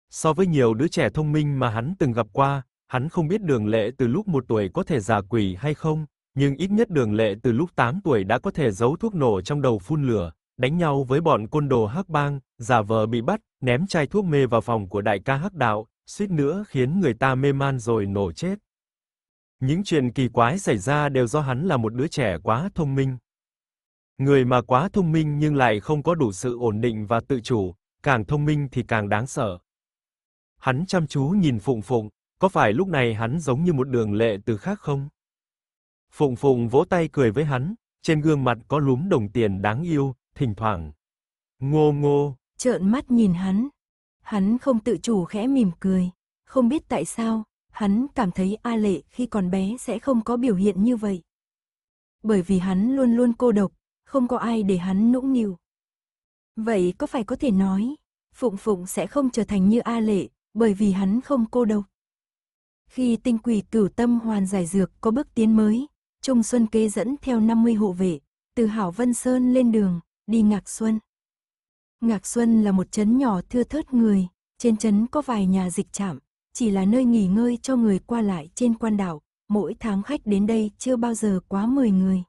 So với nhiều đứa trẻ thông minh mà hắn từng gặp qua, hắn không biết Đường Lệ từ lúc một tuổi có thể giả quỷ hay không, nhưng ít nhất Đường Lệ từ lúc 8 tuổi đã có thể giấu thuốc nổ trong đầu phun lửa, đánh nhau với bọn côn đồ Hắc Bang, giả vờ bị bắt, ném chai thuốc mê vào phòng của đại ca Hắc Đạo, suýt nữa khiến người ta mê man rồi nổ chết. Những chuyện kỳ quái xảy ra đều do hắn là một đứa trẻ quá thông minh. Người mà quá thông minh nhưng lại không có đủ sự ổn định và tự chủ, càng thông minh thì càng đáng sợ. Hắn chăm chú nhìn Phụng Phụng, có phải lúc này hắn giống như một đường lệ từ khác không? Phụng Phụng vỗ tay cười với hắn, trên gương mặt có lúm đồng tiền đáng yêu, thỉnh thoảng. Ngô ngô, trợn mắt nhìn hắn. Hắn không tự chủ khẽ mỉm cười. Không biết tại sao, hắn cảm thấy A Lệ khi còn bé sẽ không có biểu hiện như vậy. Bởi vì hắn luôn luôn cô độc, không có ai để hắn nũng nịu. Vậy có phải có thể nói, Phụng Phụng sẽ không trở thành như A Lệ, bởi vì hắn không cô độc. Khi tinh quỷ cửu tâm hoàn giải dược có bước tiến mới, Trung Xuân Kê dẫn theo 50 hộ vệ, từ Hảo Vân Sơn lên đường, đi Ngạc Xuân. Ngạc Xuân là một trấn nhỏ thưa thớt người, trên trấn có vài nhà dịch trạm, chỉ là nơi nghỉ ngơi cho người qua lại trên quan đảo, mỗi tháng khách đến đây chưa bao giờ quá 10 người.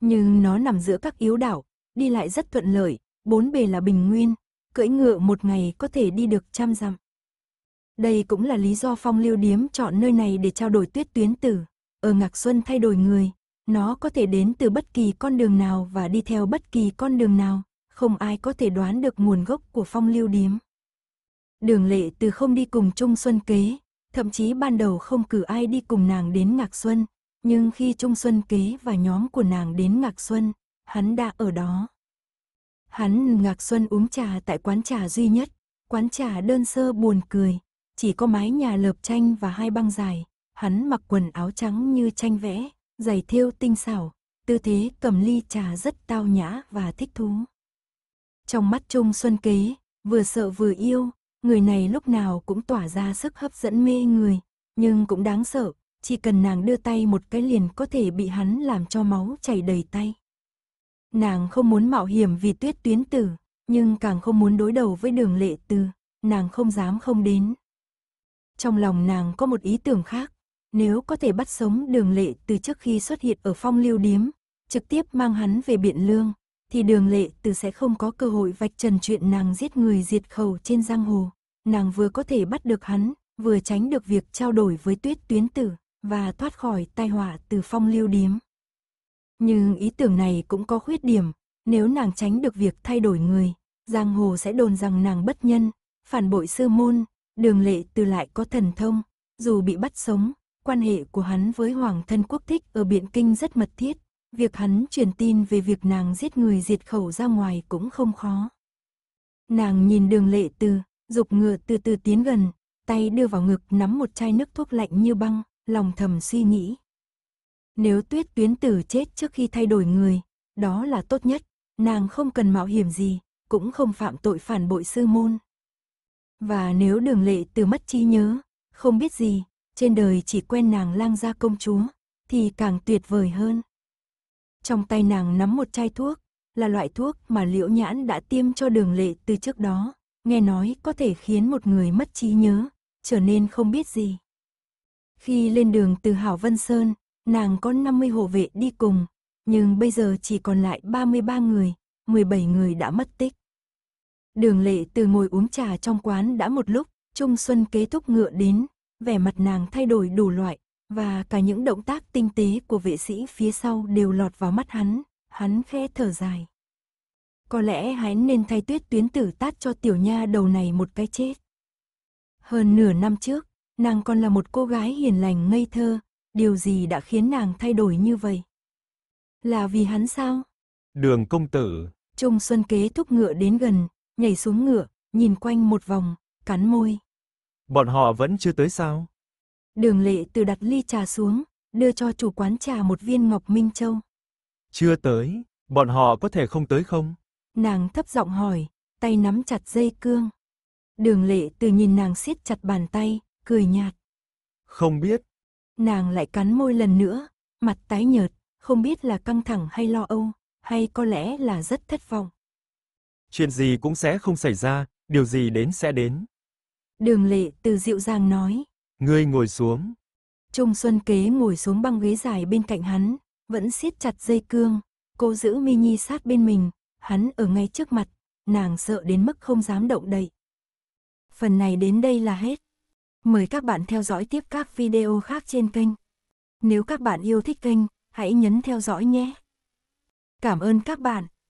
Nhưng nó nằm giữa các yếu đảo, đi lại rất thuận lợi, bốn bề là bình nguyên, cưỡi ngựa một ngày có thể đi được trăm dặm. Đây cũng là lý do Phong Lưu Điếm chọn nơi này để trao đổi tuyết tuyến tử. Ở Ngạc Xuân thay đổi người, nó có thể đến từ bất kỳ con đường nào và đi theo bất kỳ con đường nào, không ai có thể đoán được nguồn gốc của phong lưu điếm. Đường lệ từ không đi cùng Trung Xuân kế, thậm chí ban đầu không cử ai đi cùng nàng đến Ngạc Xuân, nhưng khi Trung Xuân kế và nhóm của nàng đến Ngạc Xuân, hắn đã ở đó. Hắn Ngạc Xuân uống trà tại quán trà duy nhất, quán trà đơn sơ buồn cười, chỉ có mái nhà lợp tranh và hai băng dài, hắn mặc quần áo trắng như tranh vẽ, giày thêu tinh xảo, tư thế cầm ly trà rất tao nhã và thích thú. Trong mắt Trung Xuân Kế, vừa sợ vừa yêu, người này lúc nào cũng tỏa ra sức hấp dẫn mê người, nhưng cũng đáng sợ, chỉ cần nàng đưa tay một cái liền có thể bị hắn làm cho máu chảy đầy tay. Nàng không muốn mạo hiểm vì tuyết tuyến tử, nhưng càng không muốn đối đầu với đường lệ từ, nàng không dám không đến. Trong lòng nàng có một ý tưởng khác, nếu có thể bắt sống đường lệ từ trước khi xuất hiện ở phong lưu điếm, trực tiếp mang hắn về biện lương, thì đường lệ từ sẽ không có cơ hội vạch trần chuyện nàng giết người diệt khẩu trên giang hồ. Nàng vừa có thể bắt được hắn, vừa tránh được việc trao đổi với tuyết tuyến tử, và thoát khỏi tai họa từ phong lưu điếm. Nhưng ý tưởng này cũng có khuyết điểm, nếu nàng tránh được việc thay đổi người, giang hồ sẽ đồn rằng nàng bất nhân, phản bội sư môn, đường lệ từ lại có thần thông, dù bị bắt sống, Quan hệ của hắn với Hoàng thân quốc thích ở Biện Kinh rất mật thiết, việc hắn truyền tin về việc nàng giết người diệt khẩu ra ngoài cũng không khó. Nàng nhìn đường lệ từ, dục ngựa từ từ tiến gần, tay đưa vào ngực nắm một chai nước thuốc lạnh như băng, lòng thầm suy nghĩ. Nếu tuyết tuyến tử chết trước khi thay đổi người, đó là tốt nhất, nàng không cần mạo hiểm gì, cũng không phạm tội phản bội sư môn. Và nếu đường lệ từ mất trí nhớ, không biết gì, trên đời chỉ quen nàng lang gia công chúa, thì càng tuyệt vời hơn. Trong tay nàng nắm một chai thuốc, là loại thuốc mà liễu nhãn đã tiêm cho đường lệ từ trước đó, nghe nói có thể khiến một người mất trí nhớ, trở nên không biết gì. Khi lên đường từ Hảo Vân Sơn, nàng có 50 hộ vệ đi cùng, nhưng bây giờ chỉ còn lại 33 người, 17 người đã mất tích. Đường lệ từ ngồi uống trà trong quán đã một lúc, Trung Xuân kế thúc ngựa đến, vẻ mặt nàng thay đổi đủ loại, và cả những động tác tinh tế của vệ sĩ phía sau đều lọt vào mắt hắn, hắn khẽ thở dài. Có lẽ hắn nên thay tuyết tuyến tử tát cho tiểu nha đầu này một cái chết. Hơn nửa năm trước, nàng còn là một cô gái hiền lành ngây thơ, điều gì đã khiến nàng thay đổi như vậy? Là vì hắn sao? Đường công tử. Trung Xuân kế thúc ngựa đến gần, nhảy xuống ngựa, nhìn quanh một vòng, cắn môi, Bọn họ vẫn chưa tới sao? Đường lệ từ đặt ly trà xuống, đưa cho chủ quán trà một viên ngọc minh châu. Chưa tới, bọn họ có thể không tới không? Nàng thấp giọng hỏi, tay nắm chặt dây cương. Đường lệ từ nhìn nàng siết chặt bàn tay, cười nhạt. Không biết. Nàng lại cắn môi lần nữa, mặt tái nhợt, không biết là căng thẳng hay lo âu, hay có lẽ là rất thất vọng. Chuyện gì cũng sẽ không xảy ra, điều gì đến sẽ đến. Đường lệ từ dịu dàng nói. Ngươi ngồi xuống. Trung Xuân Kế ngồi xuống băng ghế dài bên cạnh hắn, vẫn siết chặt dây cương. Cô giữ Mi Nhi sát bên mình, hắn ở ngay trước mặt, nàng sợ đến mức không dám động đậy. Phần này đến đây là hết. Mời các bạn theo dõi tiếp các video khác trên kênh. Nếu các bạn yêu thích kênh, hãy nhấn theo dõi nhé. Cảm ơn các bạn.